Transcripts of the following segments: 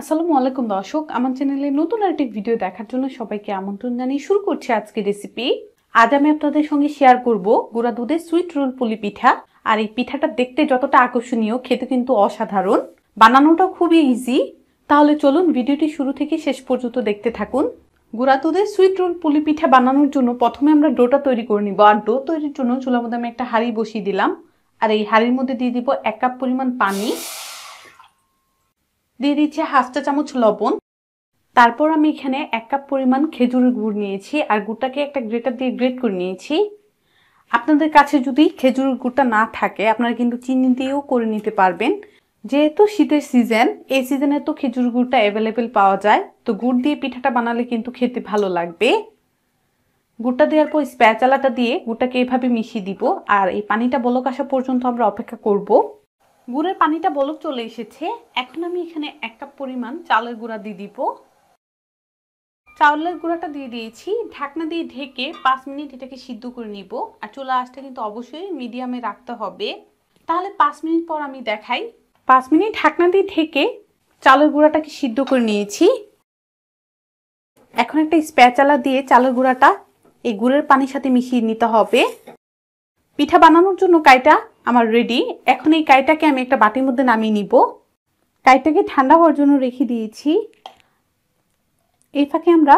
আসসালামু আলাইকুম দর্শক আমার চ্যানেলে নতুন আরেকটি ভিডিও দেখার জন্য সবাইকে আমন্ত্রণ জানিয়ে শুরু করছি আজকে রেসিপি আজ আমি আপনাদের সঙ্গে শেয়ার করব গুঁড়া দুধের সুইট রোল পুলি পিঠা আর এই পিঠাটা দেখতে যতটা আকর্ষণীয় খেতে কিন্তু অসাধারণ বানানোটা খুবই ইজি তাহলে চলুন ভিডিওটি শুরু থেকে শেষ পর্যন্ত দেখতে থাকুন গুঁড়া দুধের সুইট রোল পুলি পিঠা বানানোর জন্য প্রথমে আমরা ডোটা তৈরি করে নিব আর ডো তৈরির জন্য চুলার মধ্যে আমি একটা হাঁড়ি বসিয়ে দিলাম আর এই হাঁড়ির মধ্যে দিয়ে দিব এক কাপ পরিমাণ পানি দিয়ে দিচ্ছি হাফ চা চামচ লবণ তারপর আমি এখানে এক কাপ পরিমাণ খেজুরের গুড় নিয়েছি আর গুড়টাকে একটা গ্রেটার দিয়ে গ্রেট করে নিয়েছি আপনাদের কাছে যদি খেজুরের গুড়টা না থাকে আপনারা কিন্তু চিনি দিয়েও করে নিতে পারবেন যেহেতু শীতের সিজন এই সিজনে তো খেজুর গুড়টা অ্যাভেলেবেল পাওয়া যায় তো গুড় দিয়ে পিঠাটা বানালে কিন্তু খেতে ভালো লাগবে গুড়টা দেওয়ার পর স্প্যাচালাটা দিয়ে গুড়টাকে এভাবে মিশিয়ে দিব আর এই পানিটা বলক আসা পর্যন্ত আমরা অপেক্ষা করবো গুড়ের পানিটা বলক চলে এসেছে এখন আমি এখানে এক কাপ পরিমাণ চালের গুঁড়া দিয়ে দিব চাউলের গুঁড়াটা দিয়ে দিয়েছি ঢাকনা দিয়ে ঢেকে পাঁচ মিনিট এটাকে সিদ্ধ করে নিব আর চুলা আঁচটা কিন্তু অবশ্যই মিডিয়ামে রাখতে হবে তাহলে পাঁচ মিনিট পর আমি দেখাই পাঁচ মিনিট ঢাকনা দিয়ে ঢেকে চালের গুঁড়াটাকে সিদ্ধ করে নিয়েছি এখন একটা স্প্যাচালা দিয়ে চালের গুঁড়াটা এই গুড়ের পানির সাথে মিশিয়ে নিতে হবে পিঠা বানানোর জন্য কাইটা আমার রেডি এখন এই কাইটাকে আমি একটা বাটির মধ্যে নামিয়ে নিব কাইটাকে ঠান্ডা হওয়ার জন্য রেখে দিয়েছি এই ফাঁকে আমরা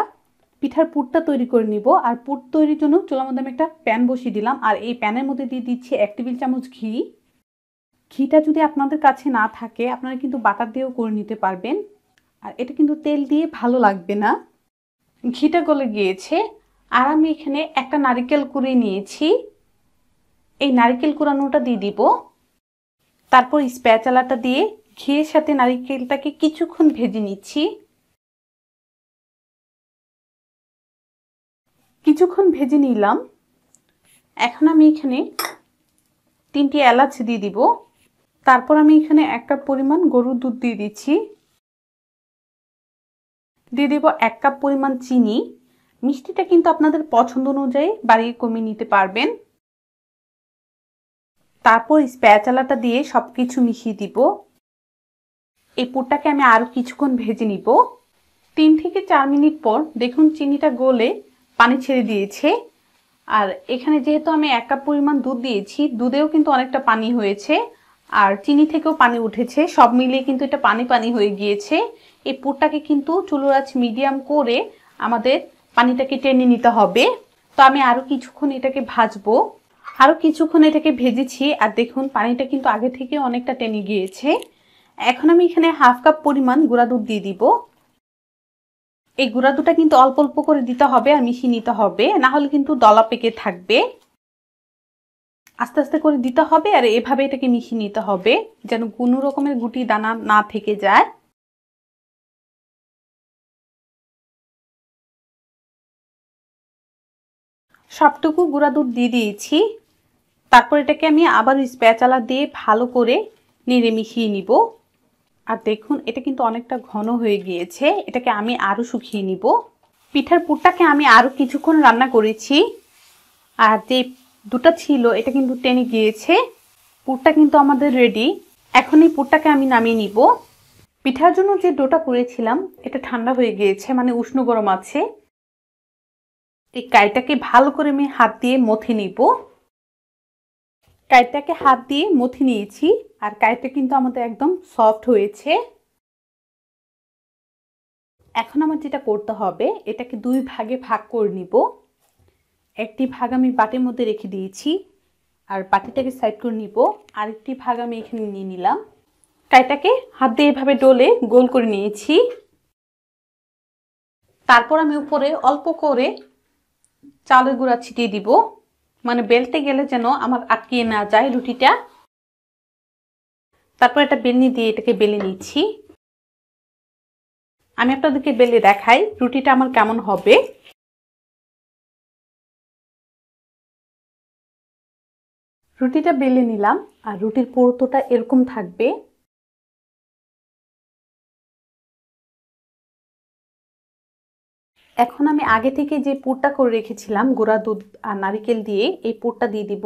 পিঠার পুটটা তৈরি করে নিব আর পুট তৈরির জন্য চোলার মধ্যে আমি একটা প্যান বসিয়ে দিলাম আর এই প্যানের মধ্যে দিয়ে দিচ্ছি এক টেবিল চামচ ঘি ঘিটা যদি আপনাদের কাছে না থাকে আপনারা কিন্তু বাটার দিয়েও করে নিতে পারবেন আর এটা কিন্তু তেল দিয়ে ভালো লাগবে না ঘিটা গলে গিয়েছে আর আমি এখানে একটা নারিকেল করে নিয়েছি এই নারিকেল কুড়ানোটা দিয়ে দিব তারপর স্প্যাচালাটা দিয়ে ঘিয়ের সাথে নারিকেলটাকে কিছুক্ষণ ভেজে নিচ্ছি কিছুক্ষণ ভেজে নিলাম এখন আমি এখানে তিনটি এলাচ দিয়ে দিব তারপর আমি এখানে একটা পরিমাণ গরুর দুধ দিয়ে দিচ্ছি দিয়ে দেব এক কাপ পরিমাণ চিনি মিষ্টিটা কিন্তু আপনাদের পছন্দ অনুযায়ী বাড়িয়ে কমিয়ে নিতে পারবেন তারপর স্প্যাচালাটা দিয়ে সব কিছু মিশিয়ে দিব এই পুরটাকে আমি আরও কিছুক্ষণ ভেজে নিব তিন থেকে চার মিনিট পর দেখুন চিনিটা গলে পানি ছেড়ে দিয়েছে আর এখানে যেহেতু আমি এক কাপ পরিমাণ দুধ দিয়েছি দুধেও কিন্তু অনেকটা পানি হয়েছে আর চিনি থেকেও পানি উঠেছে সব মিলিয়ে কিন্তু এটা পানি পানি হয়ে গিয়েছে এই পুরটাকে কিন্তু চুলোরাচ মিডিয়াম করে আমাদের পানিটাকে টেনে নিতে হবে তো আমি আরও কিছুক্ষণ এটাকে ভাজবো আরও কিছুক্ষণ এটাকে ভেজেছি আর দেখুন পানিটা কিন্তু আগে থেকে অনেকটা টেনে গিয়েছে এখন আমি এখানে হাফ কাপ পরিমাণ গুঁড়া দুধ দিয়ে দিব এই গুঁড়া দুধটা কিন্তু অল্প অল্প করে দিতে হবে আর মিশিয়ে নিতে হবে না হলে কিন্তু দলা পেকে থাকবে আস্তে আস্তে করে দিতে হবে আর এভাবে এটাকে মিশিয়ে নিতে হবে যেন কোনো রকমের গুটি দানা না থেকে যায় সবটুকু গুঁড়া দুধ দিয়ে দিয়েছি তারপর এটাকে আমি আবার স্প্যাচালা দিয়ে ভালো করে নেড়ে মিশিয়ে নিব আর দেখুন এটা কিন্তু অনেকটা ঘন হয়ে গিয়েছে এটাকে আমি আরও শুকিয়ে নিব পিঠার পুরটাকে আমি আরও কিছুক্ষণ রান্না করেছি আর যে দুটা ছিল এটা কিন্তু টেনে গিয়েছে পুরটা কিন্তু আমাদের রেডি এখন এই পুরটাকে আমি নামিয়ে নিব পিঠার জন্য যে ডোটা করেছিলাম এটা ঠান্ডা হয়ে গিয়েছে মানে উষ্ণ গরম আছে এই কাইটাকে ভালো করে আমি হাত দিয়ে মথে নিব কায়টাকে হাত দিয়ে মথি নিয়েছি আর কায়টা কিন্তু আমাদের একদম সফট হয়েছে এখন আমার যেটা করতে হবে এটাকে দুই ভাগে ভাগ করে নিব একটি ভাগ আমি বাটির মধ্যে রেখে দিয়েছি আর বাটিটাকে সাইড করে নিব আরেকটি ভাগ আমি এখানে নিয়ে নিলাম কায়টাকে হাত দিয়ে এভাবে ডলে গোল করে নিয়েছি তারপর আমি উপরে অল্প করে চালের গুঁড়া ছিটিয়ে দিব মানে বেলতে গেলে যেন আমার আটকিয়ে না যায় রুটিটা তারপর এটা বেলনি দিয়ে এটাকে বেলে নিচ্ছি আমি আপনাদেরকে বেলে দেখাই রুটিটা আমার কেমন হবে রুটিটা বেলে নিলাম আর রুটির পরোতোটা এরকম থাকবে এখন আমি আগে থেকে যে পুরটা করে রেখেছিলাম গোড়া দুধ আর নারিকেল দিয়ে এই পুরটা দিয়ে দিব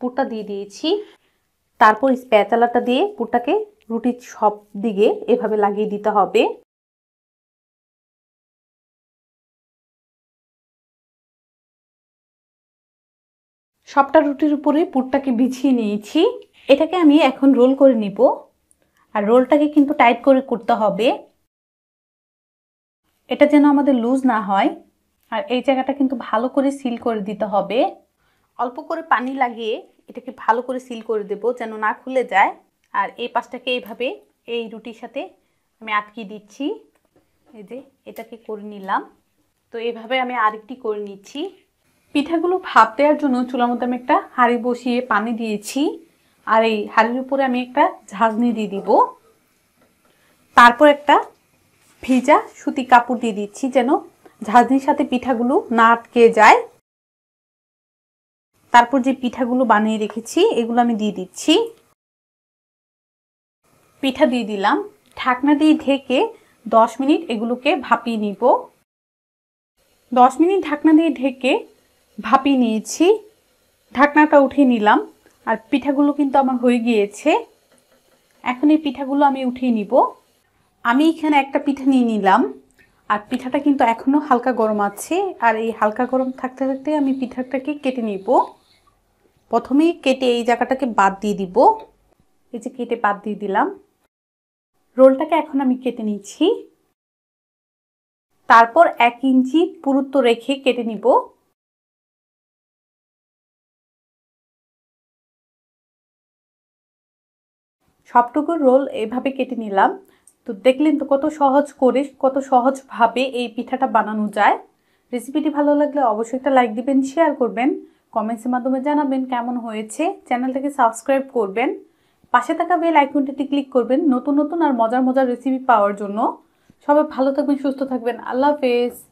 পুরটা দিয়ে দিয়েছি তারপর স্প্যাচালাটা দিয়ে পুরটাকে রুটির সব দিকে এভাবে লাগিয়ে দিতে হবে সবটা রুটির উপরে পুরটাকে বিছিয়ে নিয়েছি এটাকে আমি এখন রোল করে নিব আর রোলটাকে কিন্তু টাইট করে করতে হবে এটা যেন আমাদের লুজ না হয় আর এই জায়গাটা কিন্তু ভালো করে সিল করে দিতে হবে অল্প করে পানি লাগিয়ে এটাকে ভালো করে সিল করে দেব যেন না খুলে যায় আর এই পাশটাকে এইভাবে এই রুটির সাথে আমি আটকে দিচ্ছি এই যে এটাকে করে নিলাম তো এভাবে আমি আরেকটি করে নিচ্ছি পিঠাগুলো ভাপ দেওয়ার জন্য চুলার মধ্যে আমি একটা হাঁড়ি বসিয়ে পানি দিয়েছি আর এই হাঁড়ির উপরে আমি একটা ঝাঁঝনি দিয়ে দিব তারপর একটা ভিজা সুতি কাপড় দিয়ে দিচ্ছি যেন ঝাঁঝনির সাথে পিঠাগুলো না আটকে যায় তারপর যে পিঠাগুলো বানিয়ে রেখেছি এগুলো আমি দিয়ে দিচ্ছি পিঠা দিয়ে দিলাম ঢাকনা দিয়ে ঢেকে দশ মিনিট এগুলোকে ভাপিয়ে নিব দশ মিনিট ঢাকনা দিয়ে ঢেকে ভাপিয়ে নিয়েছি ঢাকনাটা উঠিয়ে নিলাম আর পিঠাগুলো কিন্তু আমার হয়ে গিয়েছে এখন এই পিঠাগুলো আমি উঠিয়ে নিব আমি এখানে একটা পিঠা নিয়ে নিলাম আর পিঠাটা কিন্তু এখনও হালকা গরম আছে আর এই হালকা গরম থাকতে থাকতে আমি পিঠাটাকে কেটে নিব প্রথমেই কেটে এই জায়গাটাকে বাদ দিয়ে দিব এই যে কেটে বাদ দিয়ে দিলাম রোলটাকে এখন আমি কেটে নিচ্ছি তারপর এক ইঞ্চি পুরুত্ব রেখে কেটে নিব সবটুকু রোল এভাবে কেটে নিলাম তো দেখলেন তো কত সহজ করে কত সহজভাবে এই পিঠাটা বানানো যায় রেসিপিটি ভালো লাগলে অবশ্যই একটা লাইক দিবেন শেয়ার করবেন কমেন্টসের মাধ্যমে জানাবেন কেমন হয়েছে চ্যানেলটাকে সাবস্ক্রাইব করবেন পাশে থাকা বেল আইকনটিতে ক্লিক করবেন নতুন নতুন আর মজার মজার রেসিপি পাওয়ার জন্য সবাই ভালো থাকবেন সুস্থ থাকবেন আল্লাহ হাফেজ